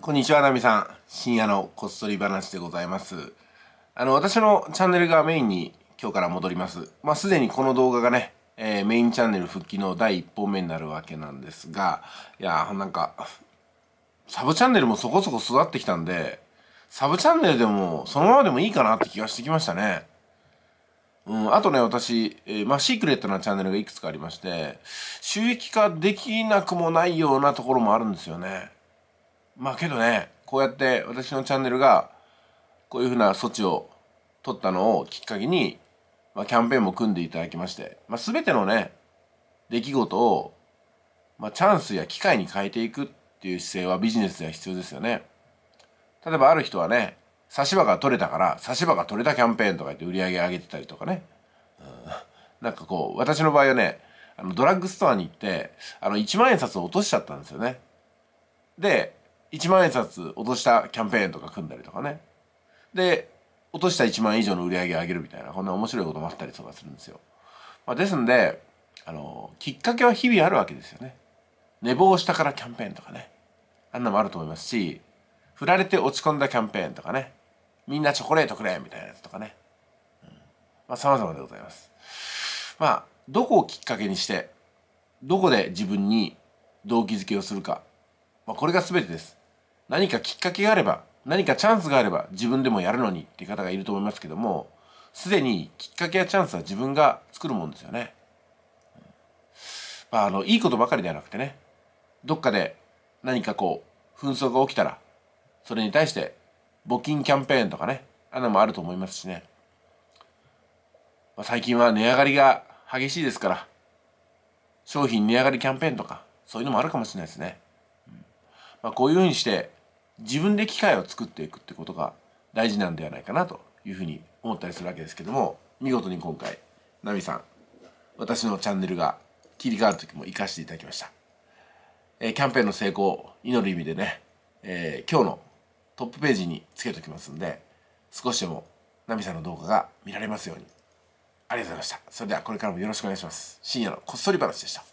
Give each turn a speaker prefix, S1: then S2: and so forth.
S1: こんにちは、ナミさん。深夜のこっそり話でございます。あの、私のチャンネルがメインに今日から戻ります。まあ、すでにこの動画がね、えー、メインチャンネル復帰の第1本目になるわけなんですが、いやー、なんか、サブチャンネルもそこそこ育ってきたんで、サブチャンネルでもそのままでもいいかなって気がしてきましたね。うん、あとね、私、えー、まあ、シークレットなチャンネルがいくつかありまして、収益化できなくもないようなところもあるんですよね。まあけどねこうやって私のチャンネルがこういうふうな措置を取ったのをきっかけに、まあ、キャンペーンも組んでいただきまして、まあ、すべてのね出来事を、まあ、チャンスや機会に変えていくっていう姿勢はビジネスでは必要ですよね例えばある人はね差し歯が取れたから差し歯が取れたキャンペーンとか言って売り上げ上げてたりとかね、うん、なんかこう私の場合はねあのドラッグストアに行ってあの1万円札を落としちゃったんですよねで1万円札落としたキャンペーンとか組んだりとかねで落とした1万以上の売り上げを上げるみたいなこんな面白いこともあったりとかするんですよ、まあ、ですんであのきっかけは日々あるわけですよね寝坊したからキャンペーンとかねあんなもあると思いますし振られて落ち込んだキャンペーンとかねみんなチョコレートくれみたいなやつとかね、うん、まあ様々でございますまあどこをきっかけにしてどこで自分に動機づけをするかまあ、これが全てです何かきっかけがあれば何かチャンスがあれば自分でもやるのにっていう方がいると思いますけどもすでにきっかけやチャンスは自分が作るもんですよね。まあ、あのいいことばかりではなくてねどっかで何かこう紛争が起きたらそれに対して募金キャンペーンとかねあもあると思いますしね、まあ、最近は値上がりが激しいですから商品値上がりキャンペーンとかそういうのもあるかもしれないですね。まあ、こういうふうにして自分で機会を作っていくってことが大事なんではないかなというふうに思ったりするわけですけども見事に今回ナミさん私のチャンネルが切り替わる時も生かしていただきました、えー、キャンペーンの成功を祈る意味でね、えー、今日のトップページにつけときますんで少しでもナミさんの動画が見られますようにありがとうございましたそれではこれからもよろしくお願いします深夜のこっそり話でした